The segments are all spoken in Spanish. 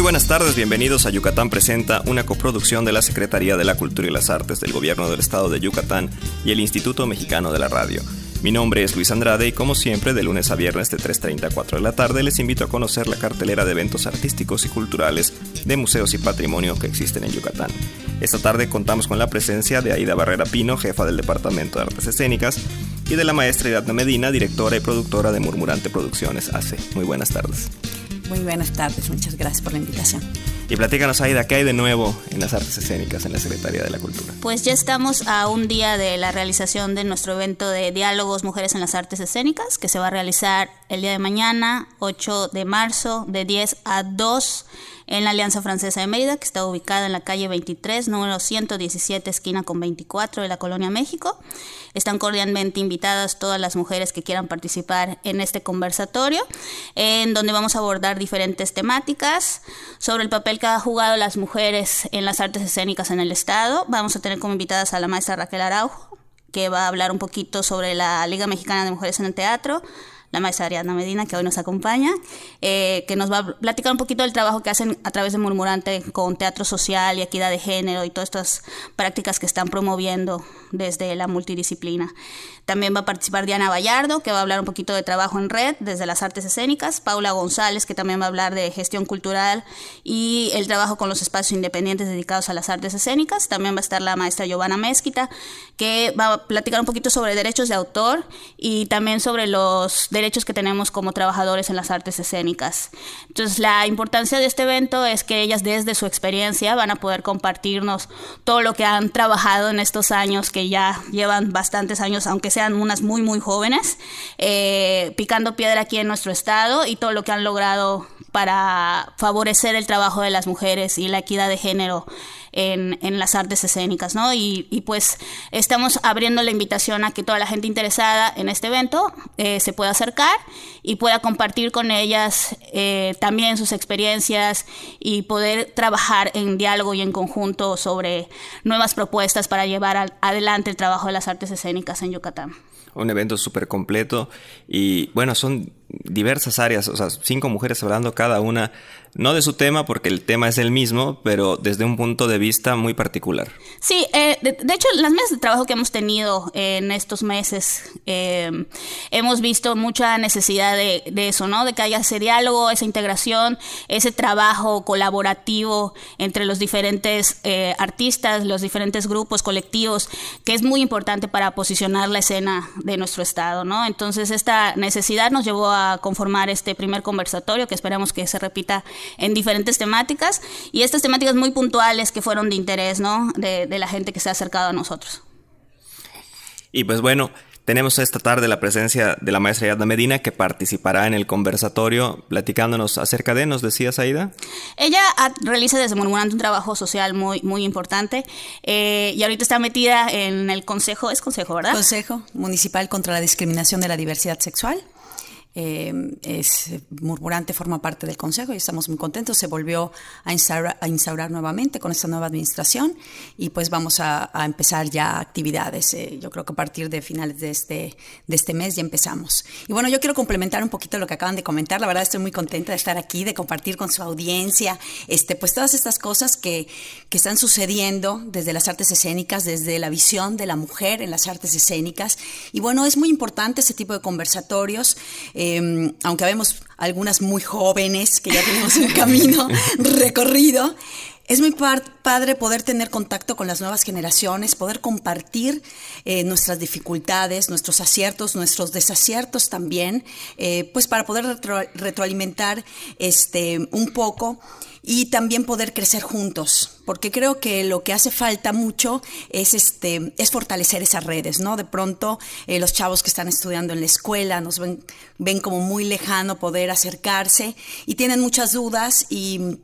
Muy buenas tardes, bienvenidos a Yucatán Presenta, una coproducción de la Secretaría de la Cultura y las Artes del Gobierno del Estado de Yucatán y el Instituto Mexicano de la Radio. Mi nombre es Luis Andrade y como siempre de lunes a viernes de 3.30 a 4 de la tarde les invito a conocer la cartelera de eventos artísticos y culturales de museos y patrimonio que existen en Yucatán. Esta tarde contamos con la presencia de Aida Barrera Pino, jefa del Departamento de Artes Escénicas, y de la maestra Iratna Medina, directora y productora de Murmurante Producciones AC. Muy buenas tardes. Muy buenas tardes, muchas gracias por la invitación. Y platícanos, Aida, ¿qué hay de nuevo en las artes escénicas en la Secretaría de la Cultura? Pues ya estamos a un día de la realización de nuestro evento de Diálogos Mujeres en las Artes Escénicas, que se va a realizar el día de mañana, 8 de marzo, de 10 a 2 en la Alianza Francesa de Mérida, que está ubicada en la calle 23, número 117, esquina con 24 de la Colonia México. Están cordialmente invitadas todas las mujeres que quieran participar en este conversatorio, en donde vamos a abordar diferentes temáticas sobre el papel que ha jugado las mujeres en las artes escénicas en el Estado. Vamos a tener como invitadas a la maestra Raquel Araujo, que va a hablar un poquito sobre la Liga Mexicana de Mujeres en el Teatro, la maestra Ariadna Medina, que hoy nos acompaña, eh, que nos va a platicar un poquito del trabajo que hacen a través de Murmurante con teatro social y equidad de género y todas estas prácticas que están promoviendo desde la multidisciplina. También va a participar Diana Vallardo, que va a hablar un poquito de trabajo en red desde las artes escénicas, Paula González, que también va a hablar de gestión cultural y el trabajo con los espacios independientes dedicados a las artes escénicas, también va a estar la maestra Giovanna Mezquita, que va a platicar un poquito sobre derechos de autor y también sobre los derechos derechos que tenemos como trabajadores en las artes escénicas. Entonces, la importancia de este evento es que ellas desde su experiencia van a poder compartirnos todo lo que han trabajado en estos años, que ya llevan bastantes años, aunque sean unas muy, muy jóvenes, eh, picando piedra aquí en nuestro estado y todo lo que han logrado para favorecer el trabajo de las mujeres y la equidad de género en, las artes escénicas, ¿no? Y, pues estamos abriendo la invitación a que toda la gente interesada en este evento eh, se pueda acercar y pueda compartir con ellas eh, también sus experiencias y poder trabajar en diálogo y en conjunto sobre nuevas propuestas para llevar adelante el trabajo de las artes escénicas en Yucatán un evento súper completo y bueno, son diversas áreas, o sea, cinco mujeres hablando cada una no de su tema, porque el tema es el mismo, pero desde un punto de vista muy particular. Sí, eh, de, hecho, las mesas de trabajo que hemos tenido en estos meses, em, hemos visto mucha necesidad de, eso, ¿no? De que haya ese diálogo, esa integración, ese trabajo colaborativo entre los diferentes eh, artistas, los diferentes grupos colectivos, que es muy importante para posicionar la escena de nuestro estado, ¿no? Entonces, esta necesidad nos llevó a conformar este primer conversatorio que esperamos que se repita en diferentes temáticas y estas temáticas muy puntuales que fueron de interés, ¿no? De, la gente que se ha acercado a nosotros. Y pues bueno, tenemos esta tarde la presencia de la maestra Yadna Medina que participará en el conversatorio platicándonos acerca de, nos decía Aida. Ella realiza desde Murmurante un trabajo social muy, muy importante eh, y ahorita está metida en el consejo, es consejo, ¿verdad? Consejo Municipal contra la Discriminación de la Diversidad Sexual. Em, es murmurante, forma parte del Consejo y estamos muy contentos. Se volvió a instaurar, nuevamente con esta nueva administración y pues vamos a, empezar ya actividades. Eh, yo creo que a partir de finales de este, de este mes ya empezamos. Y bueno, yo quiero complementar un poquito lo que acaban de comentar. La verdad estoy muy contenta de estar aquí, de compartir con su audiencia, este, pues todas estas cosas que, están sucediendo desde las artes escénicas, desde la visión de la mujer en las artes escénicas. Y bueno, es muy importante ese tipo de conversatorios. Em, aunque vemos algunas muy jóvenes que ya tenemos el camino recorrido, es muy padre poder tener contacto con las nuevas generaciones, poder compartir eh, nuestras dificultades, nuestros aciertos, nuestros desaciertos también, eh, pues para poder retroalimentar este, un poco y también poder crecer juntos, porque creo que lo que hace falta mucho es este es fortalecer esas redes, ¿no? De pronto eh, los chavos que están estudiando en la escuela nos ven ven como muy lejano poder acercarse y tienen muchas dudas y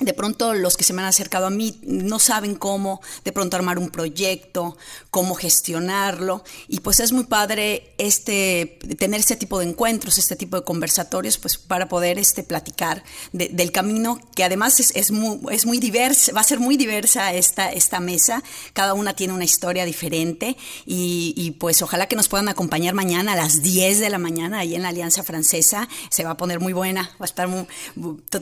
de pronto los que se me han acercado a mí no saben cómo, de pronto armar un proyecto, cómo gestionarlo. Y pues es muy padre este, tener este tipo de encuentros, este tipo de conversatorios, pues para poder este, platicar del camino, que además es, muy, es muy diversa, va a ser muy diversa esta, esta mesa. Cada una tiene una historia diferente y, pues ojalá que nos puedan acompañar mañana a las 10 de la mañana ahí en la Alianza Francesa. Se va a poner muy buena, va a estar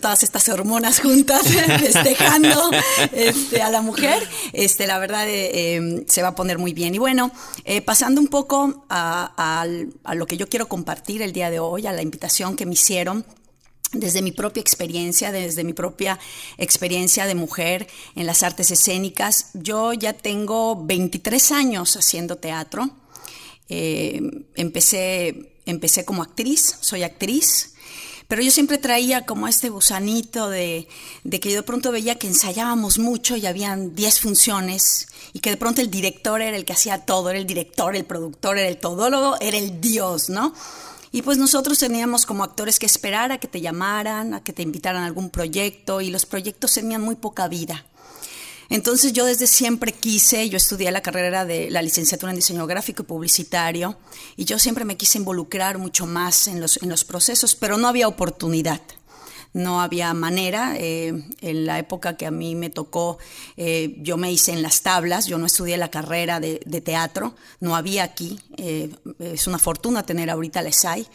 todas estas hormonas juntas. festejando este, a la mujer, este, la verdad eh, em, se va a poner muy bien. Y bueno, eh, pasando un poco a, lo que yo quiero compartir el día de hoy, a la invitación que me hicieron desde mi propia experiencia, desde mi propia experiencia de mujer en las artes escénicas. Yo ya tengo 23 años haciendo teatro. Eh, empecé, empecé como actriz, soy actriz pero yo siempre traía como este gusanito de, que yo de pronto veía que ensayábamos mucho y habían 10 funciones y que de pronto el director era el que hacía todo, era el director, el productor, era el todólogo, era el dios, ¿no? Y pues nosotros teníamos como actores que esperar a que te llamaran, a que te invitaran a algún proyecto y los proyectos tenían muy poca vida. Entonces yo desde siempre quise, yo estudié la carrera de la licenciatura en diseño gráfico y publicitario y yo siempre me quise involucrar mucho más en los, en los procesos, pero no había oportunidad no había manera. Eh, en la época que a mí me tocó, eh, yo me hice en las tablas, yo no estudié la carrera de, teatro, no había aquí. Eh, es una fortuna tener ahorita la SAI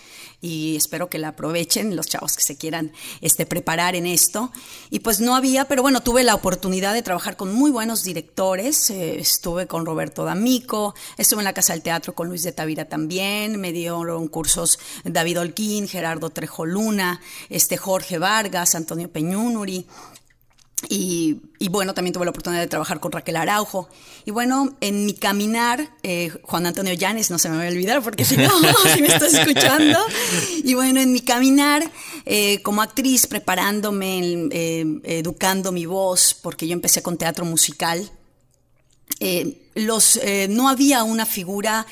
y espero que la aprovechen los chavos que se quieran este, preparar en esto. Y pues no había, pero bueno, tuve la oportunidad de trabajar con muy buenos directores. estuve con Roberto D'Amico, estuve en la Casa del Teatro con Luis de Tavira también, me dieron cursos David Olquín, Gerardo Trejo Luna, este Jorge Vázquez, Vargas, Antonio Peñunuri, Y, bueno, también tuve la oportunidad de trabajar con Raquel Araujo. Y bueno, en mi caminar, eh, Juan Antonio Llanes, no se me va a olvidar porque si no, si me estás escuchando. Y bueno, en mi caminar eh, como actriz, preparándome, eh, educando mi voz, porque yo empecé con teatro musical. los, no había una figura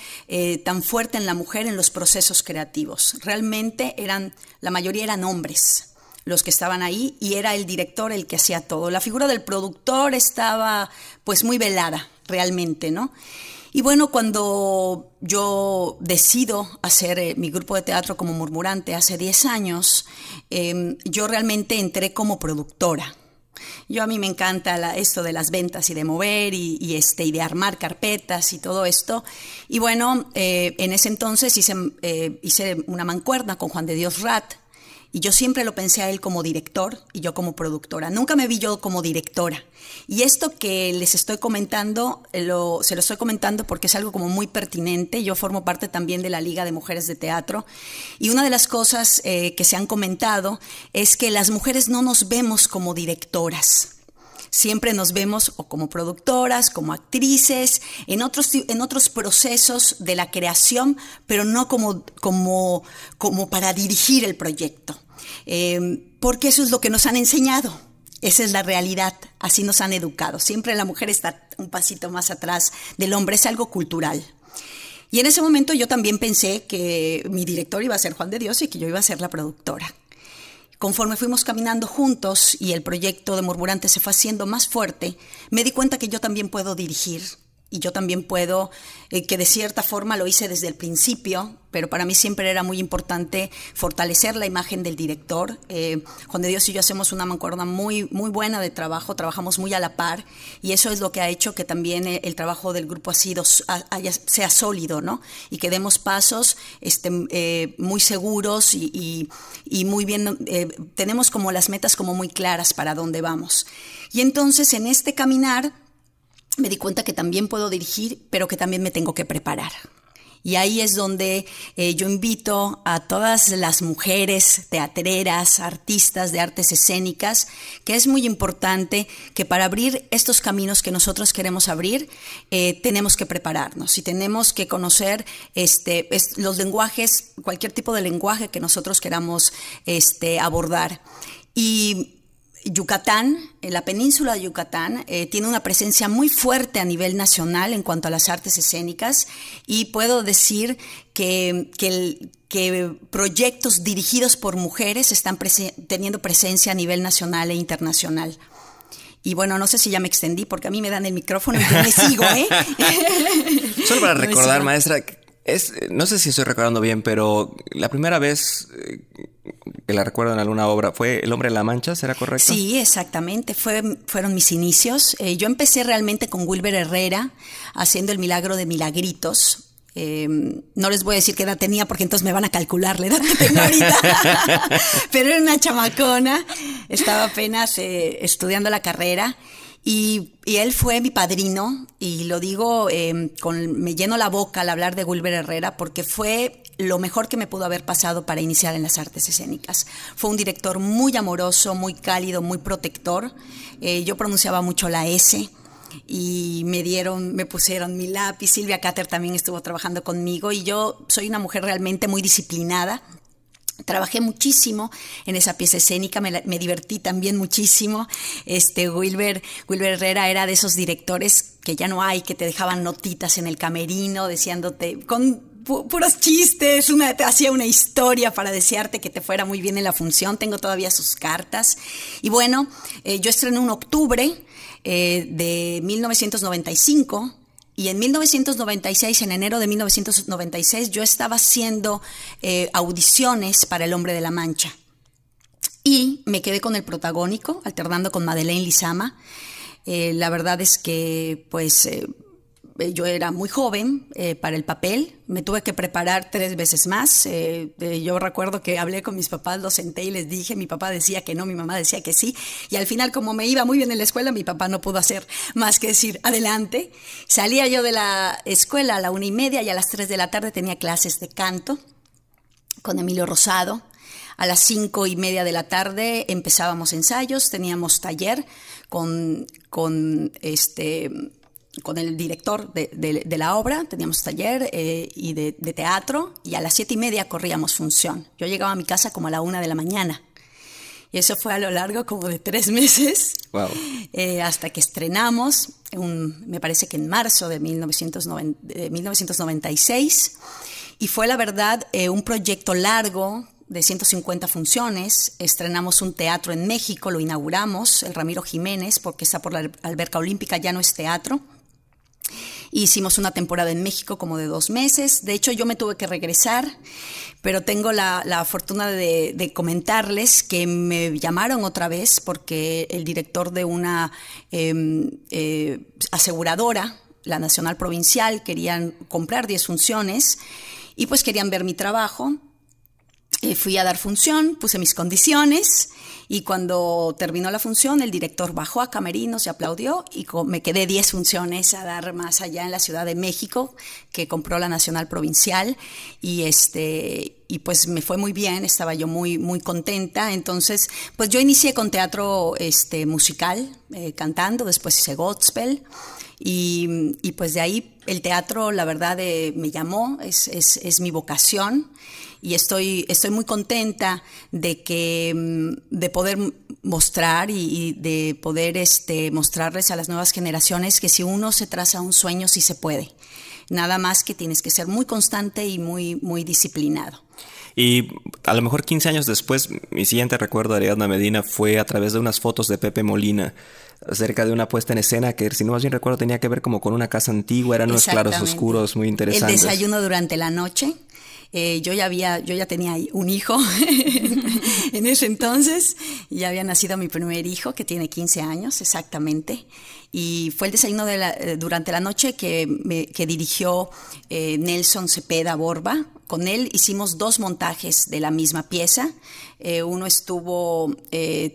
tan fuerte en la mujer en los procesos creativos. Realmente eran, la mayoría eran hombres los que estaban ahí y era el director el que hacía todo. La figura del productor estaba pues muy velada realmente, ¿no? Y bueno, cuando yo decido hacer eh, mi grupo de teatro como murmurante hace 10 años, em, yo realmente entré como productora. Yo a mí me encanta esto de las ventas y de mover y, este, y de armar carpetas y todo esto. Y bueno, eh, en ese entonces hice, eh, hice una mancuerna con Juan de Dios Rat, y yo siempre lo pensé a él como director y yo como productora. Nunca me vi yo como directora. Y esto que les estoy comentando, eh, se lo estoy comentando porque es algo como muy pertinente. Yo formo parte también de la Liga de Mujeres de Teatro. Y una de las cosas eh, que se han comentado es que las mujeres no nos vemos como directoras siempre nos vemos como productoras, como actrices, en otros, en otros procesos de la creación, pero no como para dirigir el proyecto. Em, porque eso es lo que nos han enseñado. Esa es la realidad, así nos han educado. Siempre la mujer está un pasito más atrás del hombre, es algo cultural. Y en ese momento yo también pensé que mi director iba a ser Juan de Dios y que yo iba a ser la productora. Conforme fuimos caminando juntos y el proyecto de Murmurante se fue haciendo más fuerte, me di cuenta que yo también puedo dirigir, y yo también puedo, eh, que de cierta forma lo hice desde el principio, pero para mí siempre era muy importante fortalecer la imagen del director. Eh, Juan de Dios y yo hacemos una mancuerna muy, muy buena de trabajo, trabajamos muy a la par, y eso es lo que ha hecho que también eh, el, trabajo del grupo ha sido, sea sólido, ¿no? Y que demos pasos este, muy seguros y, y muy bien, tenemos como las metas como muy claras para dónde vamos. Y entonces en este caminar, me di cuenta que también puedo dirigir, pero que también me tengo que preparar. Y ahí es donde eh, yo invito a todas las mujeres teatreras, artistas de artes escénicas, que es muy importante que para abrir estos caminos que nosotros queremos abrir, eh, tenemos que prepararnos y tenemos que conocer este, los lenguajes, cualquier tipo de lenguaje que nosotros queramos este, abordar. Y Yucatán, eh, la península de Yucatán, eh, tiene una presencia muy fuerte a nivel nacional en cuanto a las artes escénicas y puedo decir que, proyectos dirigidos por mujeres están teniendo presencia a nivel nacional e internacional. Y bueno, no sé si ya me extendí porque a mí me dan el micrófono y yo me sigo, ¿eh? Solo para recordar, maestra, es, no sé si estoy recordando bien, pero la primera vez eh, que la recuerdo en alguna obra, fue El hombre de la mancha, ¿será correcto? Sí, exactamente, fue, fueron mis inicios. Eh, yo empecé realmente con Wilber Herrera haciendo el milagro de milagritos. Em, no les voy a decir qué edad tenía porque entonces me van a calcular la edad que tengo ahorita. Pero era una chamacona, estaba apenas eh, estudiando la carrera. Y, él fue mi padrino, y lo digo, em, con, me lleno la boca al hablar de Wilber Herrera, porque fue lo mejor que me pudo haber pasado para iniciar en las artes escénicas. Fue un director muy amoroso, muy cálido, muy protector. Eh, yo pronunciaba mucho la S y me dieron, me pusieron mi lápiz. Silvia Cater también estuvo trabajando conmigo y yo soy una mujer realmente muy disciplinada. Trabajé muchísimo en esa pieza escénica, me, divertí también muchísimo. Este Wilber, Wilber Herrera era de esos directores que ya no hay, que te dejaban notitas en el camerino, diciéndote, con puros chistes, hacía una historia para desearte que te fuera muy bien en la función, tengo todavía sus cartas. Y bueno, eh, yo estrené en octubre eh, de 1995. Y en 1996, en enero de 1996, yo estaba haciendo eh, audiciones para El Hombre de la Mancha. Y me quedé con el protagónico, alternando con Madeleine Lizama. la verdad es que, pues, eh, yo era muy joven eh, para el papel, me tuve que preparar tres veces más. Eh, yo recuerdo que hablé con mis papás, los senté y les dije, mi papá decía que no, mi mamá decía que sí, y al final como me iba muy bien en la escuela, mi papá no pudo hacer más que decir, adelante. Salía yo de la escuela a la una y media y a las tres de la tarde tenía clases de canto con Emilio Rosado. A las cinco y media de la tarde empezábamos ensayos, teníamos taller con, con este con el director de, la obra, teníamos taller eh, y de, teatro, y a las siete y media corríamos función. Yo llegaba a mi casa como a la una de la mañana. Y eso fue a lo largo como de tres meses, wow. Eh, hasta que estrenamos, me parece que en marzo de, 1990, 1996, y fue la verdad eh, un proyecto largo de 150 funciones, estrenamos un teatro en México, lo inauguramos, el Ramiro Jiménez, porque está por la Alberca Olímpica, ya no es teatro, Hicimos una temporada en México como de dos meses. De hecho, yo me tuve que regresar, pero tengo la, fortuna de, comentarles que me llamaron otra vez porque el director de una em, eh, aseguradora, la Nacional Provincial, querían comprar 10 funciones y pues querían ver mi trabajo eh, fui a dar función, puse mis condiciones y cuando terminó la función el director bajó a Camerino, se aplaudió y me quedé 10 funciones a dar más allá en la Ciudad de México que compró la Nacional Provincial y este y pues me fue muy bien, estaba yo muy muy contenta, entonces pues yo inicié con teatro este musical, eh, cantando, después hice gospel y, y, pues de ahí el teatro la verdad eh, me llamó, es, es, es mi vocación y estoy, estoy muy contenta de que mm, de poder mostrar y, de poder este, mostrarles a las nuevas generaciones que si uno se traza un sueño sí se puede. Nada más que tienes que ser muy constante y muy, muy disciplinado. Y a lo mejor 15 años después, mi siguiente recuerdo de Ariadna Medina fue a través de unas fotos de Pepe Molina acerca de una puesta en escena que, si no más bien recuerdo, tenía que ver como con una casa antigua, eran unos claros oscuros muy interesantes. El desayuno durante la noche, eh, yo ya había, yo ya tenía un hijo en ese entonces, ya había nacido mi primer hijo que tiene 15 años exactamente, y fue el desayuno de eh, durante la noche que, dirigió eh, Nelson Cepeda Borba. Con él hicimos dos montajes de la misma pieza. uno estuvo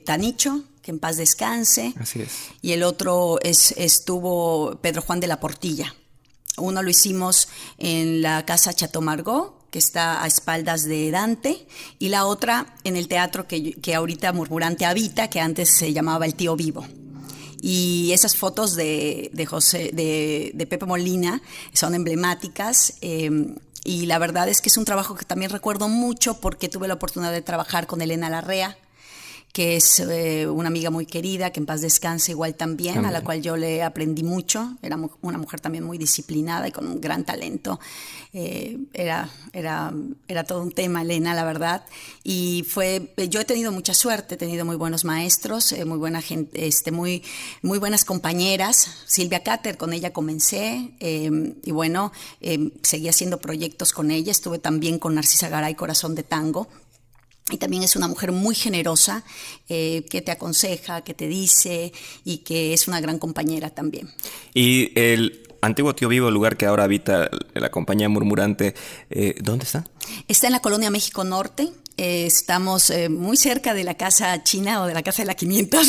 Tanicho, que en paz descanse. Así es. Y el otro estuvo Pedro Juan de la Portilla. Uno lo hicimos en la Casa Chateau que está a espaldas de Dante, y la otra en el teatro que, que ahorita Murmurante habita, que antes se llamaba El Tío Vivo. Y esas fotos de, de José, de, Pepe Molina son emblemáticas. Em, y la verdad es que es un trabajo que también recuerdo mucho porque tuve la oportunidad de trabajar con Elena Larrea, que es eh, una amiga muy querida, que en paz descanse igual también, a la cual yo le aprendí mucho. Era una mujer también muy disciplinada y con un gran talento. Eh, era, era, era todo un tema, Elena, la verdad. Y fue, eh, yo he tenido mucha suerte, he tenido muy buenos maestros, muy buena gente, este, muy, muy buenas compañeras. Silvia Cater, con ella comencé em, y bueno, em, seguí haciendo proyectos con ella. Estuve también con Narcisa Garay, Corazón de Tango, y también es una mujer muy generosa eh, que te aconseja, que te dice y que es una gran compañera también. Y el antiguo tío vivo, el lugar que ahora habita la compañía murmurante, eh, ¿dónde está? Está en la colonia México Norte, eh, estamos eh, muy cerca de la casa china o de la casa de la 500.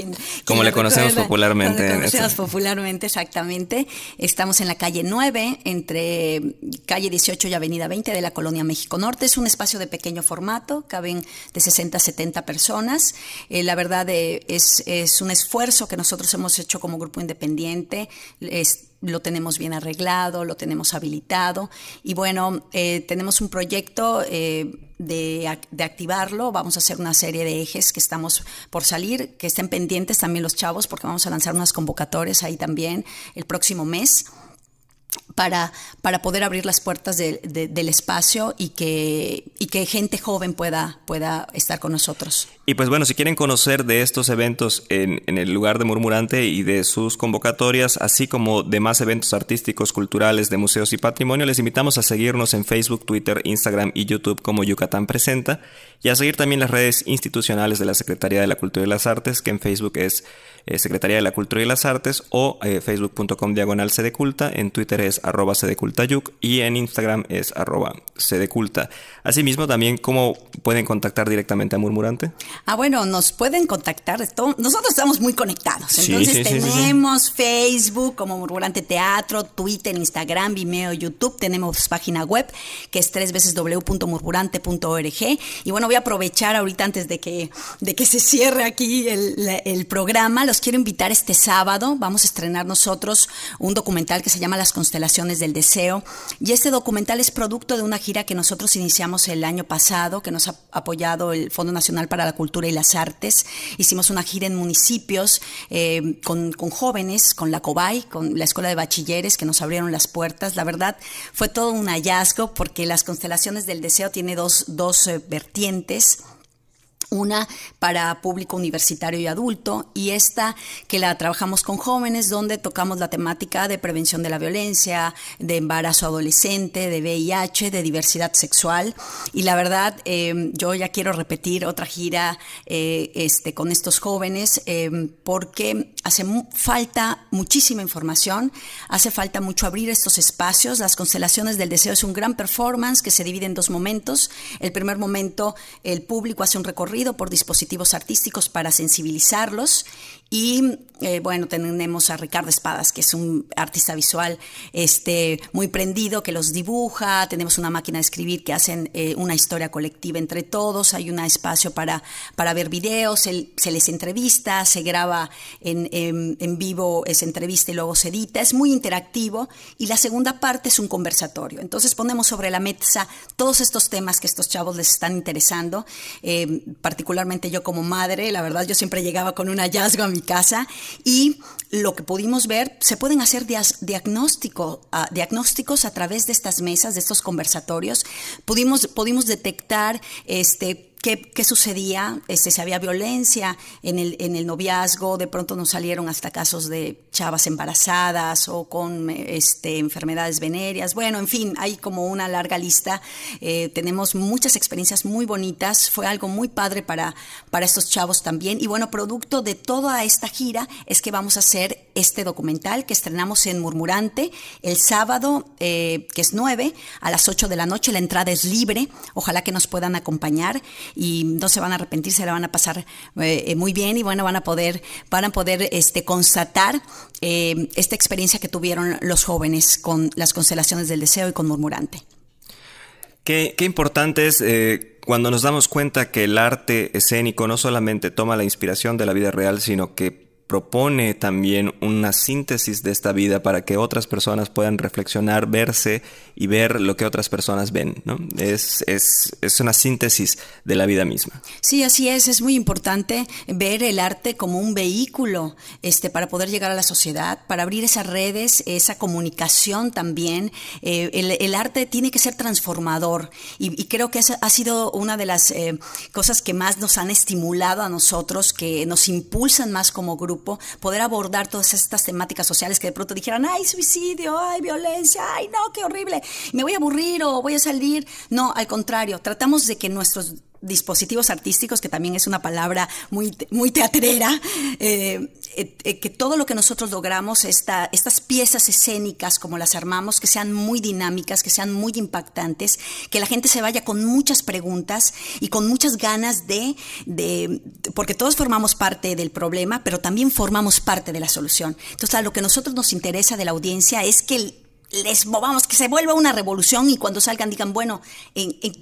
Como le conocemos popularmente. conocemos popularmente, exactamente. Estamos en la calle 9, entre calle 18 y avenida 20 de la colonia México Norte. Es un espacio de pequeño formato, caben de 60 a 70 personas. Eh, la verdad es, es un esfuerzo que nosotros hemos hecho como grupo independiente. Es, lo tenemos bien arreglado, lo tenemos habilitado y bueno, eh, tenemos un proyecto eh, de, de, activarlo, vamos a hacer una serie de ejes que estamos por salir, que estén pendientes también los chavos porque vamos a lanzar unas convocatorias ahí también el próximo mes para, para poder abrir las puertas del espacio y que, y que gente joven pueda, pueda estar con nosotros. Y pues bueno, si quieren conocer de estos eventos en, el lugar de Murmurante y de sus convocatorias, así como de más eventos artísticos, culturales, de museos y patrimonio, les invitamos a seguirnos en Facebook, Twitter, Instagram y YouTube como Yucatán Presenta y a seguir también las redes institucionales de la Secretaría de la Cultura y las Artes, que en Facebook es eh, Secretaría de la Cultura y las Artes o eh, facebook.com diagonal culta en Twitter es arroba cdcultayuc y en Instagram es arroba cdculta. Asimismo, también, ¿cómo pueden contactar directamente a Murmurante? Ah, bueno, nos pueden contactar. Nosotros estamos muy conectados. Entonces tenemos Facebook como Murmurante Teatro, Twitter, Instagram, Vimeo, YouTube. Tenemos página web que es tres veces www.murmurante.org. Y bueno, voy a aprovechar ahorita antes de que, de que se cierre aquí el programa. Los quiero invitar este sábado. Vamos a estrenar nosotros un documental que se llama Las Constelaciones del Deseo. Y este documental es producto de una gira que nosotros iniciamos el año pasado, que nos ha apoyado el Fondo Nacional para la Cultura y las Artes. Hicimos una gira en municipios eh, con, con, jóvenes, con la COBAI, con la Escuela de Bachilleres, que nos abrieron las puertas. La verdad, fue todo un hallazgo porque las constelaciones del deseo tiene dos, dos eh, vertientes una para público universitario y adulto y esta que la trabajamos con jóvenes donde tocamos la temática de prevención de la violencia, de embarazo adolescente, de VIH, de diversidad sexual y la verdad em, yo ya quiero repetir otra gira eh, este, con estos jóvenes em, porque hace falta muchísima información, hace falta mucho abrir estos espacios, las constelaciones del deseo es un gran performance que se divide en dos momentos, el primer momento el público hace un recorrido por dispositivos artísticos para sensibilizarlos y eh, bueno, tenemos a Ricardo Espadas, que es un artista visual este, muy prendido, que los dibuja, tenemos una máquina de escribir que hacen eh, una historia colectiva entre todos, hay un espacio para, para ver videos, se, les entrevista, se graba en, en, vivo esa entrevista y luego se edita, es muy interactivo y la segunda parte es un conversatorio. Entonces ponemos sobre la mesa todos estos temas que estos chavos les están interesando, eh, particularmente yo como madre, la verdad yo siempre llegaba con un hallazgo a mi casa y lo que pudimos ver, se pueden hacer diagnóstico, ah, diagnósticos a través de estas mesas, de estos conversatorios. Pudimos, pudimos detectar este, ¿Qué, sucedía? Este, si había violencia en el, noviazgo, de pronto nos salieron hasta casos de chavas embarazadas o con este, enfermedades venéreas. Bueno, en fin, hay como una larga lista. Eh, tenemos muchas experiencias muy bonitas. Fue algo muy padre para, para estos chavos también. Y bueno, producto de toda esta gira es que vamos a hacer este documental que estrenamos en Murmurante el sábado, eh, que es 9, a las 8 de la noche. La entrada es libre. Ojalá que nos puedan acompañar y no se van a arrepentir, se la van a pasar eh, muy bien y bueno, van a poder, van a poder este, constatar eh, esta experiencia que tuvieron los jóvenes con las constelaciones del deseo y con Murmurante. Qué, importante es eh, cuando nos damos cuenta que el arte escénico no solamente toma la inspiración de la vida real, sino que propone también una síntesis de esta vida para que otras personas puedan reflexionar, verse y ver lo que otras personas ven. Es, es, una síntesis de la vida misma. Sí, así es. Es muy importante ver el arte como un vehículo este, para poder llegar a la sociedad, para abrir esas redes, esa comunicación también. Eh, el, arte tiene que ser transformador y, creo que ha sido una de las eh, cosas que más nos han estimulado a nosotros, que nos impulsan más como grupo poder abordar todas estas temáticas sociales que de pronto dijeran, ay, suicidio, ay, violencia, ay, no, qué horrible, me voy a aburrir o voy a salir. No, al contrario, tratamos de que nuestros dispositivos artísticos, que también es una palabra muy, muy teatrera, eh, eh, eh, que todo lo que nosotros logramos, estas piezas escénicas como las armamos, que sean muy dinámicas, que sean muy impactantes, que la gente se vaya con muchas preguntas y con muchas ganas de, porque todos formamos parte del problema, pero también formamos parte de la solución. Entonces, lo que a nosotros nos interesa de la audiencia es que el, les movamos, que se vuelva una revolución y cuando salgan digan, bueno,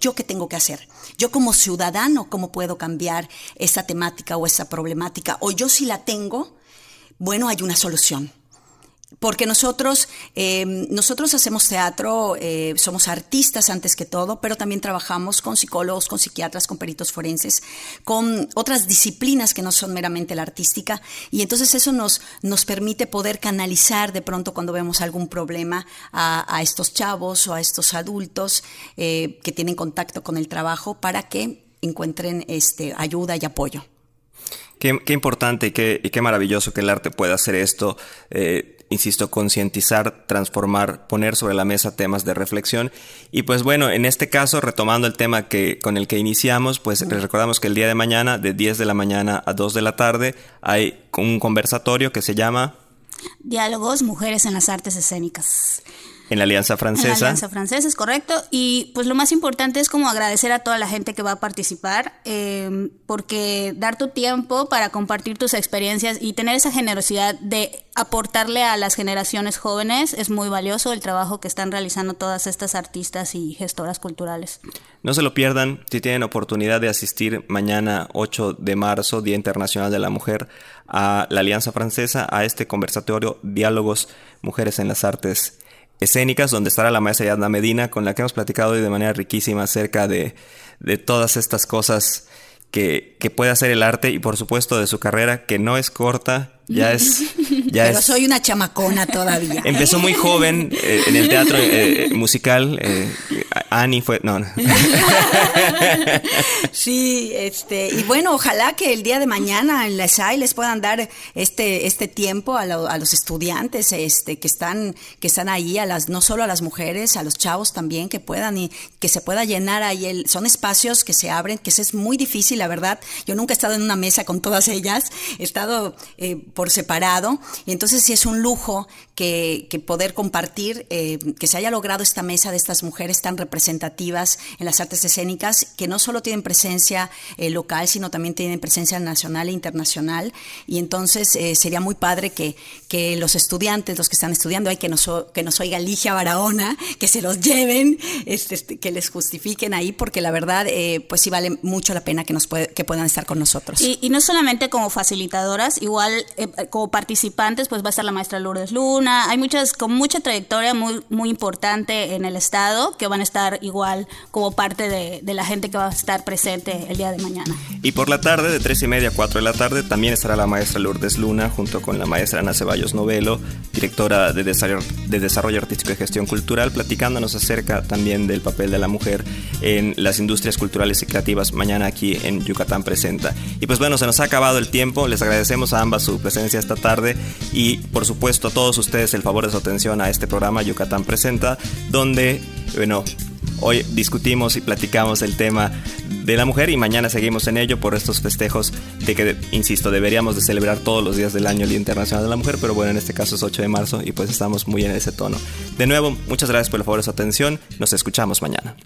¿yo qué tengo que hacer? Yo como ciudadano, ¿cómo puedo cambiar esa temática o esa problemática? O yo si la tengo, bueno, hay una solución porque nosotros, em, nosotros hacemos teatro, eh, somos artistas antes que todo, pero también trabajamos con psicólogos, con psiquiatras, con peritos forenses, con otras disciplinas que no son meramente la artística. Y entonces eso nos, nos permite poder canalizar de pronto cuando vemos algún problema a, estos chavos o a estos adultos eh, que tienen contacto con el trabajo para que encuentren este, ayuda y apoyo. Qué, importante y qué, y qué, maravilloso que el arte pueda hacer esto eh, insisto, concientizar, transformar, poner sobre la mesa temas de reflexión. Y pues bueno, en este caso, retomando el tema que, con el que iniciamos, pues les recordamos que el día de mañana, de 10 de la mañana a 2 de la tarde, hay un conversatorio que se llama... Diálogos Mujeres en las Artes Escénicas. En la Alianza Francesa. En la Alianza Francesa, es correcto. Y pues lo más importante es como agradecer a toda la gente que va a participar, eh, porque dar tu tiempo para compartir tus experiencias y tener esa generosidad de aportarle a las generaciones jóvenes es muy valioso el trabajo que están realizando todas estas artistas y gestoras culturales. No se lo pierdan, si tienen oportunidad de asistir mañana 8 de marzo, Día Internacional de la Mujer, a la Alianza Francesa, a este conversatorio Diálogos Mujeres en las Artes escénicas, donde estará la maestra Yadna Medina, con la que hemos platicado hoy de manera riquísima acerca de, de todas estas cosas que, que puede hacer el arte y por supuesto de su carrera, que no es corta ya es. Pero soy una chamacona todavía. Empezó muy joven eh, en el teatro eh, musical. Eh, Annie fue. No, Sí, este. Y bueno, ojalá que el día de mañana en la SAI les puedan dar este, este tiempo a, los estudiantes este, que, están, que están ahí, a las, no solo a las mujeres, a los chavos también, que puedan y que se pueda llenar ahí. son espacios que se abren, que es muy difícil, la verdad. Yo nunca he estado en una mesa con todas ellas. He estado por separado. Y entonces sí es un lujo que, poder compartir, eh, que se haya logrado esta mesa de estas mujeres tan representativas en las artes escénicas, que no solo tienen presencia eh, local, sino también tienen presencia nacional e internacional. Y entonces eh, sería muy padre que, que los estudiantes, los que están estudiando, hay que nos, que nos oiga Ligia Barahona, que se los lleven, este, este que les justifiquen ahí, porque la verdad, pues sí vale mucho la pena que, nos que puedan estar con nosotros. Y, y no solamente como facilitadoras, igual eh, como participantes, pues va a estar la maestra Lourdes Luna. Hay muchas, con mucha trayectoria muy, muy importante en el estado que van a estar igual como parte de, de la gente que va a estar presente el día de mañana. Y por la tarde, de tres y media a 4 de la tarde, también estará la maestra Lourdes Luna junto con la maestra Ana Ceballos Novelo, directora de Desarrollo, de desarrollo Artístico y Gestión Cultural, platicándonos acerca también del papel de la mujer en las industrias culturales y creativas mañana aquí en Yucatán Presenta. Y pues bueno, se nos ha acabado el tiempo. Les agradecemos a ambas su presencia esta tarde y por supuesto a todos ustedes el favor de su atención a este programa Yucatán Presenta, donde, bueno, hoy discutimos y platicamos el tema de la mujer y mañana seguimos en ello por estos festejos de que, insisto, deberíamos de celebrar todos los días del año el Día Internacional de la Mujer, pero bueno, en este caso es 8 de marzo y pues estamos muy en ese tono. De nuevo, muchas gracias por el favor de su atención, nos escuchamos mañana.